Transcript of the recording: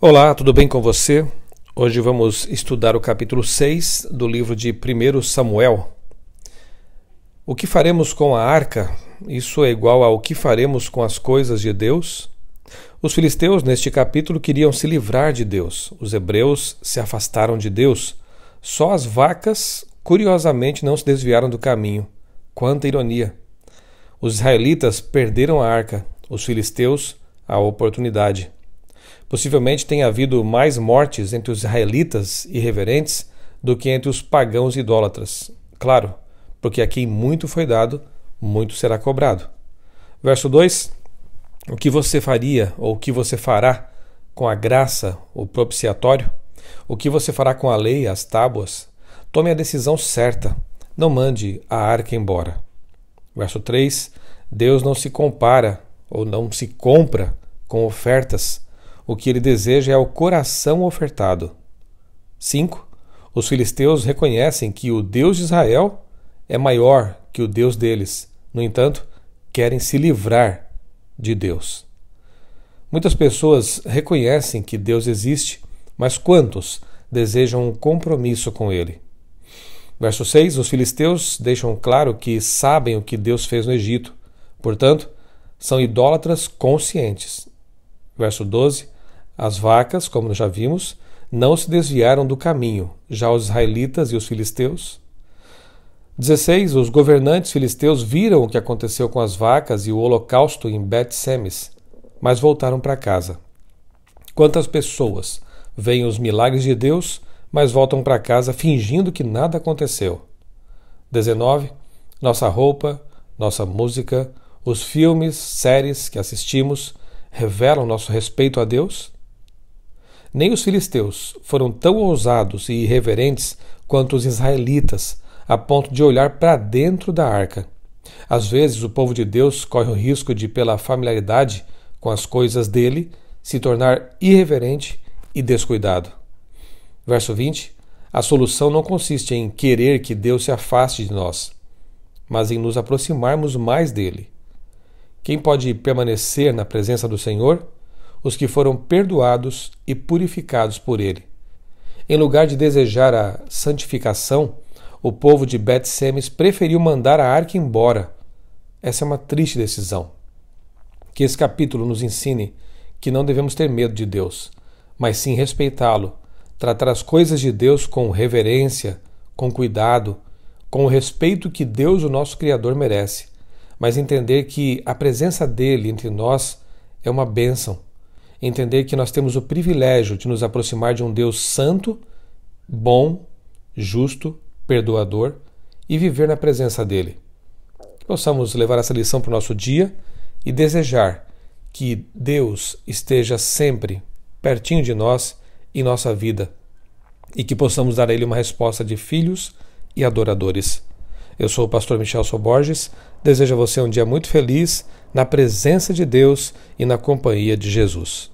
Olá, tudo bem com você? Hoje vamos estudar o capítulo 6 do livro de 1 Samuel. O que faremos com a arca? Isso é igual ao que faremos com as coisas de Deus? Os filisteus, neste capítulo, queriam se livrar de Deus. Os hebreus se afastaram de Deus. Só as vacas, curiosamente, não se desviaram do caminho. Quanta ironia! Os israelitas perderam a arca, os filisteus, a oportunidade. Possivelmente tenha havido mais mortes entre os israelitas irreverentes do que entre os pagãos idólatras. Claro, porque a quem muito foi dado, muito será cobrado. Verso 2: O que você faria ou o que você fará com a graça, o propiciatório? O que você fará com a lei, as tábuas? Tome a decisão certa. Não mande a arca embora. Verso 3: Deus não se compara ou não se compra com ofertas o que ele deseja é o coração ofertado. 5. Os filisteus reconhecem que o Deus de Israel é maior que o Deus deles. No entanto, querem se livrar de Deus. Muitas pessoas reconhecem que Deus existe, mas quantos desejam um compromisso com ele? Verso 6: Os filisteus deixam claro que sabem o que Deus fez no Egito, portanto, são idólatras conscientes. Verso 12: as vacas, como já vimos, não se desviaram do caminho, já os israelitas e os filisteus. 16. Os governantes filisteus viram o que aconteceu com as vacas e o holocausto em Bet-Semes, mas voltaram para casa. Quantas pessoas veem os milagres de Deus, mas voltam para casa fingindo que nada aconteceu? 19. Nossa roupa, nossa música, os filmes, séries que assistimos revelam nosso respeito a Deus? Nem os filisteus foram tão ousados e irreverentes quanto os israelitas, a ponto de olhar para dentro da arca. Às vezes, o povo de Deus corre o risco de, pela familiaridade com as coisas dele, se tornar irreverente e descuidado. Verso 20: A solução não consiste em querer que Deus se afaste de nós, mas em nos aproximarmos mais dele. Quem pode permanecer na presença do Senhor? os que foram perdoados e purificados por ele. Em lugar de desejar a santificação, o povo de Bet-Semes preferiu mandar a arca embora. Essa é uma triste decisão. Que esse capítulo nos ensine que não devemos ter medo de Deus, mas sim respeitá-lo, tratar as coisas de Deus com reverência, com cuidado, com o respeito que Deus, o nosso Criador, merece, mas entender que a presença dele entre nós é uma bênção entender que nós temos o privilégio de nos aproximar de um Deus santo, bom, justo, perdoador e viver na presença dele. Que possamos levar essa lição para o nosso dia e desejar que Deus esteja sempre pertinho de nós e nossa vida e que possamos dar a ele uma resposta de filhos e adoradores. Eu sou o pastor Michel Soborges Desejo a você um dia muito feliz na presença de Deus e na companhia de Jesus.